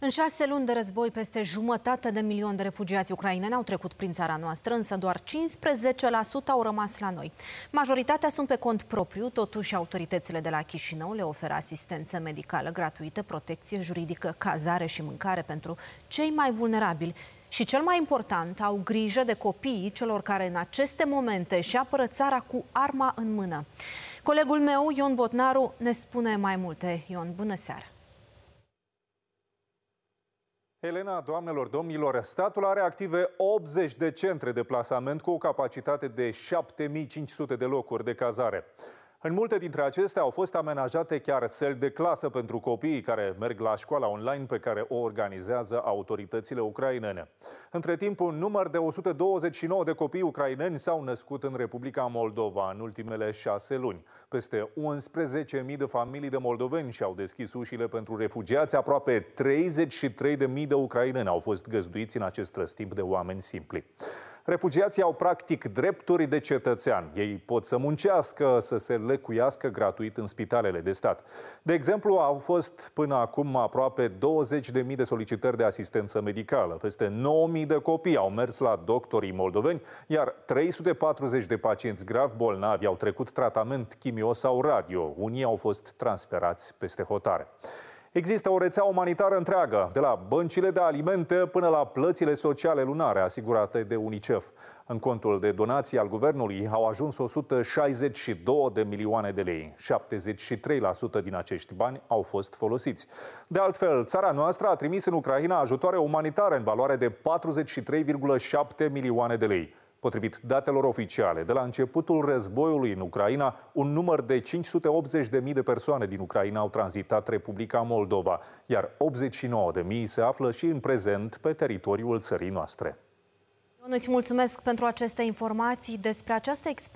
În șase luni de război, peste jumătate de milion de refugiați ucraineni au trecut prin țara noastră, însă doar 15% au rămas la noi. Majoritatea sunt pe cont propriu, totuși autoritățile de la Chișinău le oferă asistență medicală gratuită, protecție juridică, cazare și mâncare pentru cei mai vulnerabili. Și cel mai important, au grijă de copiii celor care în aceste momente și apără țara cu arma în mână. Colegul meu, Ion Botnaru, ne spune mai multe. Ion, bună seara! Elena, doamnelor, domnilor, statul are active 80 de centre de plasament cu o capacitate de 7500 de locuri de cazare. În multe dintre acestea au fost amenajate chiar cel de clasă pentru copiii care merg la școala online pe care o organizează autoritățile ucrainene. Între timp, un număr de 129 de copii ucraineni s-au născut în Republica Moldova în ultimele șase luni. Peste 11.000 de familii de moldoveni și-au deschis ușile pentru refugiați. Aproape 33.000 de ucraineni au fost găzduiți în acest răstimp de oameni simpli. Refugiații au practic drepturi de cetățean. Ei pot să muncească, să se lecuiască gratuit în spitalele de stat. De exemplu, au fost până acum aproape 20.000 de solicitări de asistență medicală. Peste 9.000 de copii au mers la doctorii moldoveni, iar 340 de pacienți grav bolnavi au trecut tratament chimio sau radio. Unii au fost transferați peste hotare. Există o rețea umanitară întreagă, de la băncile de alimente până la plățile sociale lunare asigurate de UNICEF. În contul de donații al guvernului au ajuns 162 de milioane de lei. 73% din acești bani au fost folosiți. De altfel, țara noastră a trimis în Ucraina ajutoare umanitare în valoare de 43,7 milioane de lei. Potrivit datelor oficiale, de la începutul războiului în Ucraina, un număr de 580.000 de persoane din Ucraina au tranzitat Republica Moldova, iar 89.000 se află și în prezent pe teritoriul țării noastre. Îți mulțumesc pentru aceste informații despre această experiență.